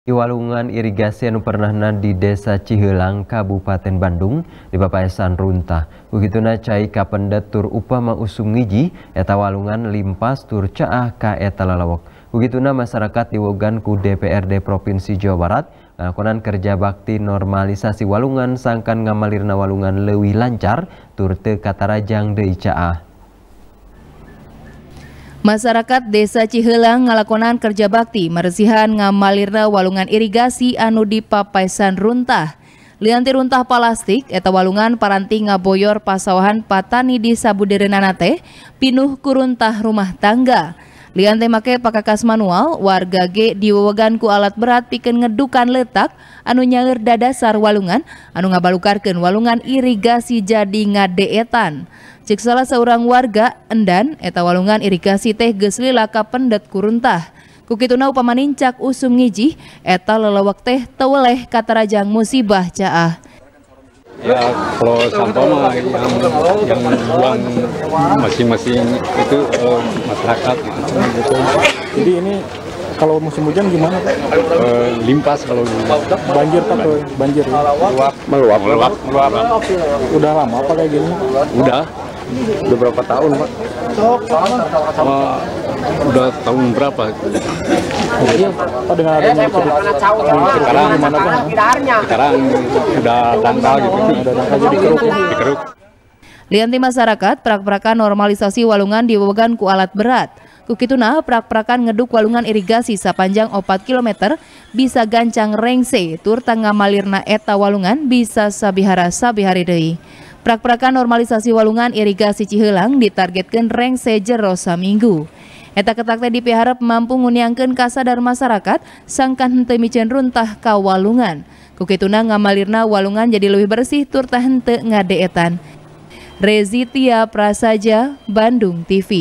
Di walungan irigasi yang pernah di Desa Cihelang, Kabupaten Bandung, di Bapaesan Runtah. na cai kapendet tur upama usum ngiji, eta walungan limpas tur caah ka eta lalawak. na masyarakat diwogan ku DPRD Provinsi Jawa Barat, lakonan kerja bakti normalisasi walungan sangkan ngamalirna walungan lewi lancar tur teu katarajang deui caah. Masyarakat Desa Cihelang ngalakonan kerja bakti meresihan ngamalirna walungan irigasi anu di papaisan runtah. Lianti runtah palastik eta walungan paranti ngaboyor pasawahan patani di Sabuderenanate pinuh kuruntah rumah tangga. Lian temake pakakas manual, warga G diwewegan ku alat berat piken ngedukan letak anu nyalir dadasar walungan, anu ngabalukarkeun walungan irigasi jadi ngadeetan. Cik salah seorang warga endan eta walungan irigasi teh geus lila kapendet kuruntah. Kukituna upamanincak usum ngijih eta lelewak teh teweleh katarajang musibah caah. Ya kalau sampah mah yang yang buang masing-masing itu eh, masyarakat gitu. Jadi ini kalau musim hujan gimana Pak? Eh, limpas kalau banjir Pak banjir ya? meluap meluap meluap udah lama apa kayak gini Udah Udah berapa tahun, Pak? Uh, udah tahun berapa? Iya, oh, dengan adanya eh, Sekarang gimana, Sekarang udah dangkal gitu. Udah dangkal jadi keruk. Dikeruk. Lianti masyarakat, prak-prakan normalisasi walungan di Wewegan ku alat berat. Kukituna, prak-prakan ngeduk walungan irigasi sepanjang 4 km, bisa gancang rengse, tur tangga malirna eta walungan, bisa sabihara sabihari deui. Prak-prakan normalisasi walungan irigasi Cihelang ditargetkan reng sejero minggu. Eta ketakte dipiharap mampu nguniangkan kasadar masyarakat sangkan hente micen runtah ka walungan. Kukituna ngamalirna walungan jadi lebih bersih turta hente ngadeetan. Rezitia Prasaja, Bandung TV.